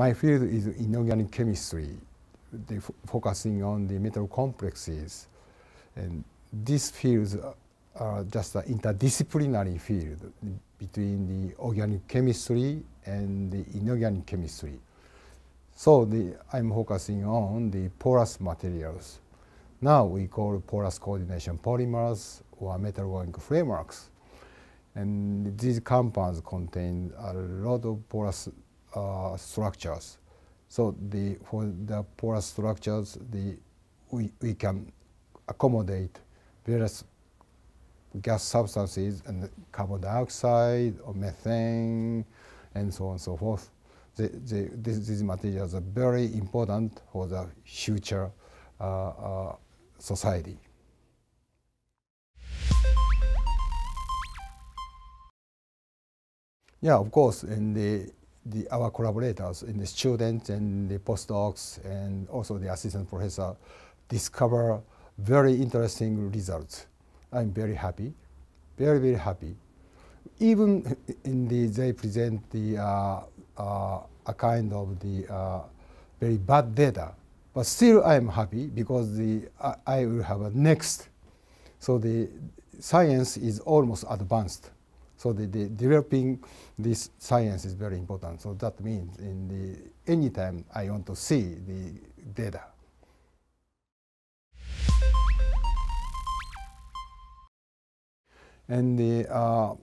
My field is inorganic chemistry, focusing on the metal complexes. And these fields are just an interdisciplinary field between the organic chemistry and the inorganic chemistry. So the, I'm focusing on the porous materials. Now we call porous coordination polymers or metalwork frameworks. And these compounds contain a lot of porous uh, structures. So the, for the porous structures, the, we, we can accommodate various gas substances and carbon dioxide or methane and so on and so forth. The, the, this, these materials are very important for the future uh, uh, society. Yeah, of course, in the the, our collaborators and the students and the postdocs and also the assistant professor discover very interesting results. I'm very happy, very, very happy. Even in the, they present the, uh, uh, a kind of the uh, very bad data, but still I'm happy because the, uh, I will have a next. So the science is almost advanced. So the, the, developing this science is very important. So that means in the time, I want to see the data. And the, uh,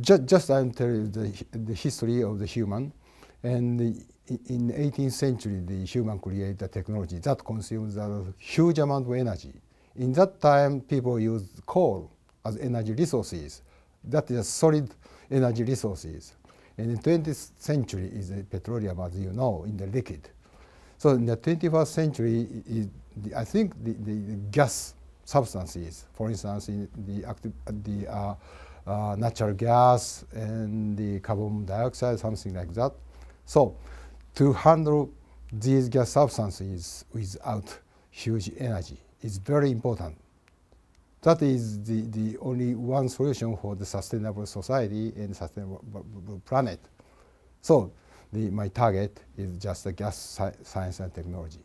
ju just I'm telling you the, the history of the human. And the, in 18th century, the human created a technology that consumes a huge amount of energy. In that time, people used coal as energy resources that is solid energy resources. And in 20th century is uh, petroleum, as you know, in the liquid. So in the 21st century, the, I think the, the, the, gas substances, for instance, in the, active, the uh, uh, natural gas and the carbon dioxide, something like that. So to handle these gas substances without huge energy is very important. That is the, the only one solution for the sustainable society and sustainable planet. So the, my target is just the gas science and technology.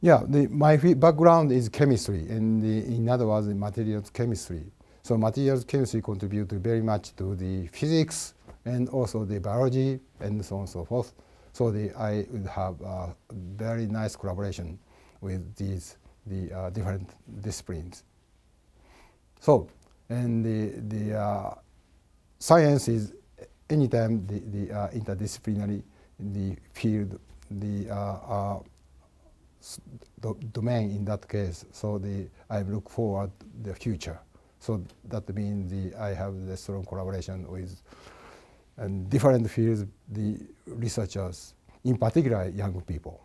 Yeah, the, my background is chemistry, and the, in other words, materials chemistry. So materials chemistry contributes very much to the physics and also the biology and so on and so forth. So the, I would have a very nice collaboration with these the uh, different disciplines. So, and the, the uh, science is anytime the, the uh, interdisciplinary the field, the uh, uh, domain in that case. So the, I look forward the future. So that means the, I have the strong collaboration with and different fields, the researchers, in particular young people.